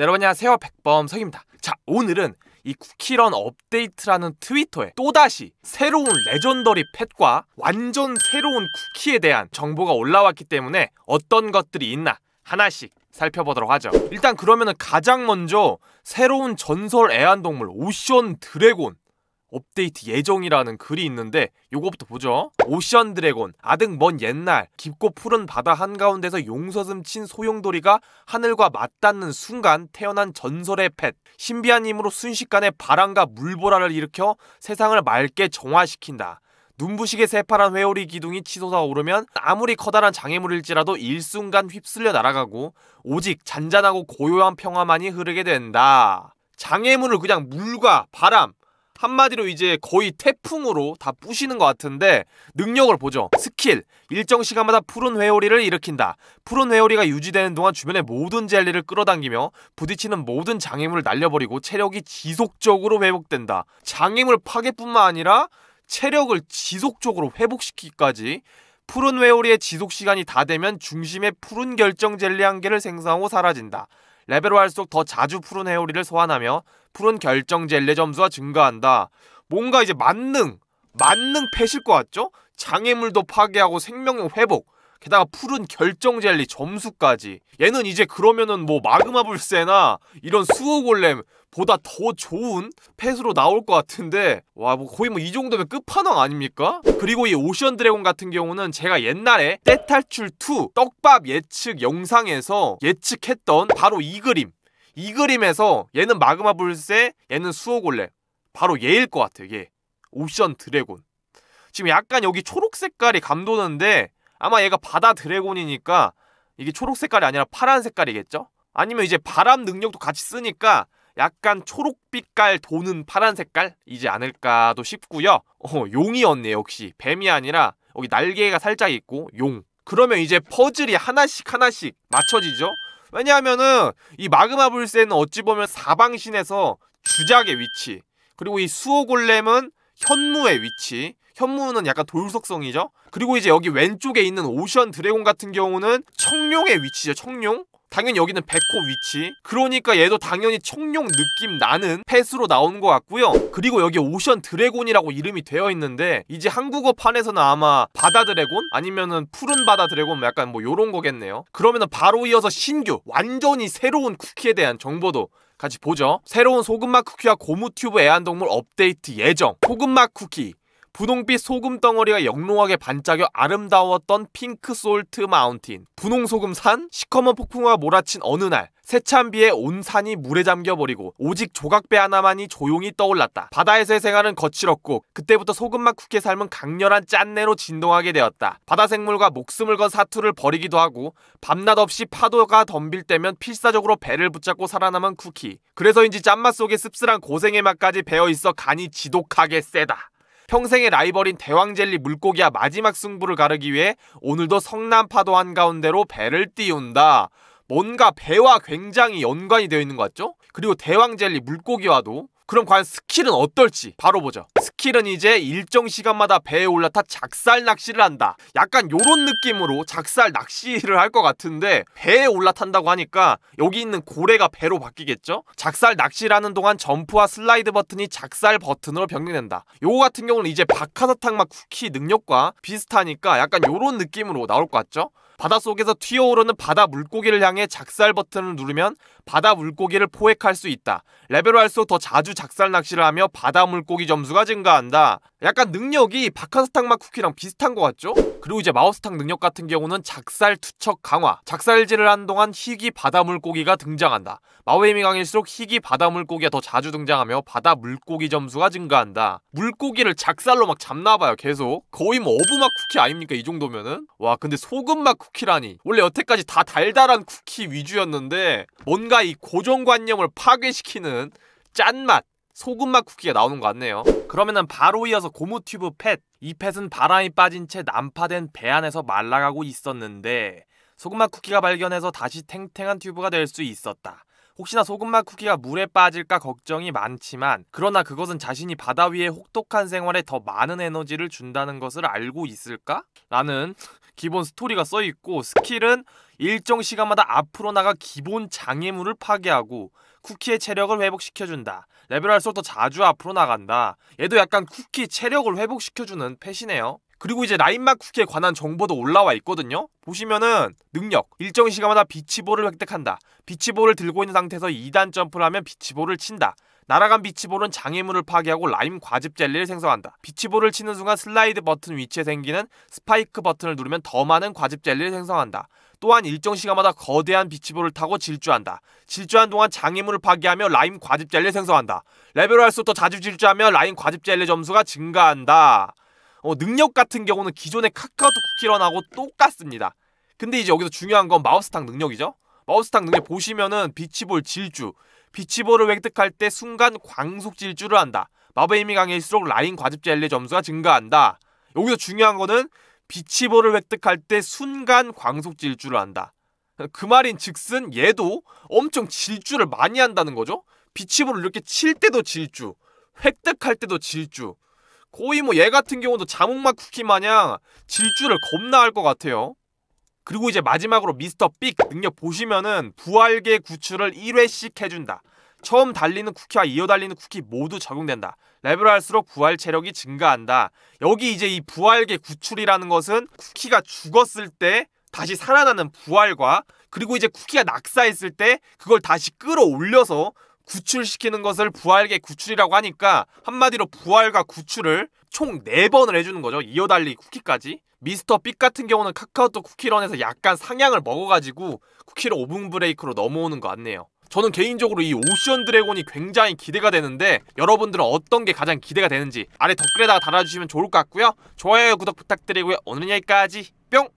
네, 여러분 안녕하세요 백범 석입니다 자 오늘은 이 쿠키런 업데이트라는 트위터에 또다시 새로운 레전더리 팻과 완전 새로운 쿠키에 대한 정보가 올라왔기 때문에 어떤 것들이 있나 하나씩 살펴보도록 하죠 일단 그러면은 가장 먼저 새로운 전설 애완동물 오션 드래곤 업데이트 예정이라는 글이 있는데 요것부터 보죠 오션 드래곤 아득 먼 옛날 깊고 푸른 바다 한가운데서 용서슴 친 소용돌이가 하늘과 맞닿는 순간 태어난 전설의 펫 신비한 힘으로 순식간에 바람과 물보라를 일으켜 세상을 맑게 정화시킨다 눈부시게 새파란 회오리 기둥이 치솟아 오르면 아무리 커다란 장애물일지라도 일순간 휩쓸려 날아가고 오직 잔잔하고 고요한 평화만이 흐르게 된다 장애물을 그냥 물과 바람 한마디로 이제 거의 태풍으로 다 부시는 것 같은데 능력을 보죠. 스킬. 일정 시간마다 푸른 회오리를 일으킨다. 푸른 회오리가 유지되는 동안 주변의 모든 젤리를 끌어당기며 부딪히는 모든 장애물을 날려버리고 체력이 지속적으로 회복된다. 장애물 파괴뿐만 아니라 체력을 지속적으로 회복시키기까지 푸른 회오리의 지속시간이 다 되면 중심에 푸른 결정 젤리 한 개를 생성하고 사라진다. 레벨업 할수록 더 자주 푸른 회오리를 소환하며 푸른 결정 젤레 점수가 증가한다. 뭔가 이제 만능, 만능 패실 것 같죠? 장애물도 파괴하고 생명력 회복, 게다가 푸른 결정 젤리 점수까지. 얘는 이제 그러면은 뭐 마그마 불세나 이런 수호 골렘 보다 더 좋은 패스로 나올 것 같은데 와뭐 거의 뭐 이 정도면 끝판왕 아닙니까? 그리고 이 오션 드래곤 같은 경우는 제가 옛날에 때탈출2 떡밥 예측 영상에서 예측했던 바로 이 그림 이 그림에서 얘는 마그마 불새 얘는 수호골레 바로 얘일 것 같아요 얘 오션 드래곤 지금 약간 여기 초록 색깔이 감도는데 아마 얘가 바다 드래곤이니까 이게 초록 색깔이 아니라 파란 색깔이겠죠? 아니면 이제 바람 능력도 같이 쓰니까 약간 초록빛깔 도는 파란 색깔이지 않을까도 싶고요. 어, 용이었네 역시 뱀이 아니라 여기 날개가 살짝 있고 용. 그러면 이제 퍼즐이 하나씩 하나씩 맞춰지죠. 왜냐하면은 이 마그마 불새는 어찌 보면 사방신에서 주작의 위치 그리고 이 수호골렘은 현무의 위치 현무는 약간 돌속성이죠 그리고 이제 여기 왼쪽에 있는 오션 드래곤 같은 경우는 청룡의 위치죠 청룡 당연히 여기는 백호 위치 그러니까 얘도 당연히 청룡 느낌 나는 패스로 나온 것 같고요 그리고 여기 오션 드래곤이라고 이름이 되어 있는데 이제 한국어판에서는 아마 바다 드래곤? 아니면은 푸른 바다 드래곤 뭐 약간 뭐 요런 거겠네요 그러면은 바로 이어서 신규 완전히 새로운 쿠키에 대한 정보도 같이 보죠 새로운 소금막 쿠키와 고무튜브 애완동물 업데이트 예정 소금막 쿠키 분홍빛 소금 덩어리가 영롱하게 반짝여 아름다웠던 핑크 솔트 마운틴. 분홍 소금산? 시커먼 폭풍우가 몰아친 어느 날 세찬 비에 온 산이 물에 잠겨버리고 오직 조각배 하나만이 조용히 떠올랐다. 바다에서의 생활은 거칠었고 그때부터 소금맛 쿠키 삶은 강렬한 짠내로 진동하게 되었다. 바다 생물과 목숨을 건 사투를 벌이기도 하고 밤낮 없이 파도가 덤빌 때면 필사적으로 배를 붙잡고 살아남은 쿠키. 그래서인지 짠맛 속에 씁쓸한 고생의 맛까지 배어있어 간이 지독하게 세다. 평생의 라이벌인 대왕젤리 물고기와 마지막 승부를 가르기 위해 오늘도 성남 파도 한가운데로 배를 띄운다. 뭔가 배와 굉장히 연관이 되어 있는 것 같죠? 그리고 대왕젤리 물고기와도 그럼 과연 스킬은 어떨지 바로 보죠 스킬은 이제 일정 시간마다 배에 올라타 작살 낚시를 한다 약간 요런 느낌으로 작살 낚시를 할 것 같은데 배에 올라탄다고 하니까 여기 있는 고래가 배로 바뀌겠죠? 작살 낚시를 하는 동안 점프와 슬라이드 버튼이 작살 버튼으로 변경된다 요거 같은 경우는 이제 박하사탕막 쿠키 능력과 비슷하니까 약간 요런 느낌으로 나올 것 같죠? 바닷속에서 튀어오르는 바다 물고기를 향해 작살 버튼을 누르면 바다 물고기를 포획할 수 있다. 레벨할수록 더 자주 작살 낚시를 하며 바다 물고기 점수가 증가한다. 약간 능력이 박카스탕맛 쿠키랑 비슷한 것 같죠? 그리고 이제 마우스탕 능력 같은 경우는 작살 투척 강화 작살질을 한 동안 희귀 바다 물고기가 등장한다 마우에미 강일수록 희귀 바다 물고기가 더 자주 등장하며 바다 물고기 점수가 증가한다 물고기를 작살로 막 잡나봐요 계속 거의 뭐 어부맛 쿠키 아닙니까 이 정도면은 와 근데 소금맛 쿠키라니 원래 여태까지 다 달달한 쿠키 위주였는데 뭔가 이 고정관념을 파괴시키는 짠맛 소금맛 쿠키가 나오는 것 같네요 그러면은 바로 이어서 고무튜브 팻이 팻은 바람이 빠진 채 난파된 배 안에서 말라가고 있었는데 소금맛 쿠키가 발견해서 다시 탱탱한 튜브가 될 수 있었다 혹시나 소금맛 쿠키가 물에 빠질까 걱정이 많지만 그러나 그것은 자신이 바다 위에 혹독한 생활에 더 많은 에너지를 준다는 것을 알고 있을까? 라는 기본 스토리가 써있고 스킬은 일정 시간마다 앞으로 나가 기본 장애물을 파괴하고 쿠키의 체력을 회복시켜준다. 레벨할수록 더 자주 앞으로 나간다. 얘도 약간 쿠키 체력을 회복시켜주는 패시네요 그리고 이제 라인마 쿠키에 관한 정보도 올라와 있거든요. 보시면은 능력 일정 시간마다 비치볼을 획득한다. 비치볼을 들고 있는 상태에서 2단 점프를 하면 비치볼을 친다. 날아간 비치볼은 장애물을 파괴하고 라임 과즙 젤리를 생성한다. 비치볼을 치는 순간 슬라이드 버튼 위치에 생기는 스파이크 버튼을 누르면 더 많은 과즙 젤리를 생성한다. 또한 일정 시간마다 거대한 비치볼을 타고 질주한다. 질주한 동안 장애물을 파괴하며 라임 과즙 젤리를 생성한다. 레벨을 할수록 더 자주 질주하며 라임 과즙 젤리 점수가 증가한다. 어, 능력 같은 경우는 기존의 카카오톡 쿠키런하고 똑같습니다. 근데 이제 여기서 중요한 건 마우스탕 능력이죠. 어스탕 능력 보시면은 비치볼 질주 비치볼을 획득할 때 순간 광속 질주를 한다 마법의 힘이 강해질수록 라인 과즙젤리 점수가 증가한다 여기서 중요한 거는 비치볼을 획득할 때 순간 광속 질주를 한다 그 말인 즉슨 얘도 엄청 질주를 많이 한다는 거죠 비치볼을 이렇게 칠 때도 질주 획득할 때도 질주 거의 뭐 얘 같은 경우도 자몽맛 쿠키 마냥 질주를 겁나 할 것 같아요 그리고 이제 마지막으로 미스터 빅 능력 보시면은 부활계 구출을 1회씩 해준다. 처음 달리는 쿠키와 이어 달리는 쿠키 모두 적용된다. 레벨 할수록 부활 체력이 증가한다. 여기 이제 이 부활계 구출이라는 것은 쿠키가 죽었을 때 다시 살아나는 부활과 그리고 이제 쿠키가 낙사했을 때 그걸 다시 끌어올려서 구출시키는 것을 부활계 구출이라고 하니까 한마디로 부활과 구출을 총 4번을 해주는 거죠. 이어달리 쿠키까지. 미스터 삑 같은 경우는 카카오톡 쿠키런에서 약간 상향을 먹어가지고 쿠키를 5분 브레이크로 넘어오는 것 같네요. 저는 개인적으로 이 오션 드래곤이 굉장히 기대가 되는데 여러분들은 어떤 게 가장 기대가 되는지 아래 댓글에다가 달아주시면 좋을 것 같고요. 좋아요 구독 부탁드리고요. 오늘은 여기까지 뿅!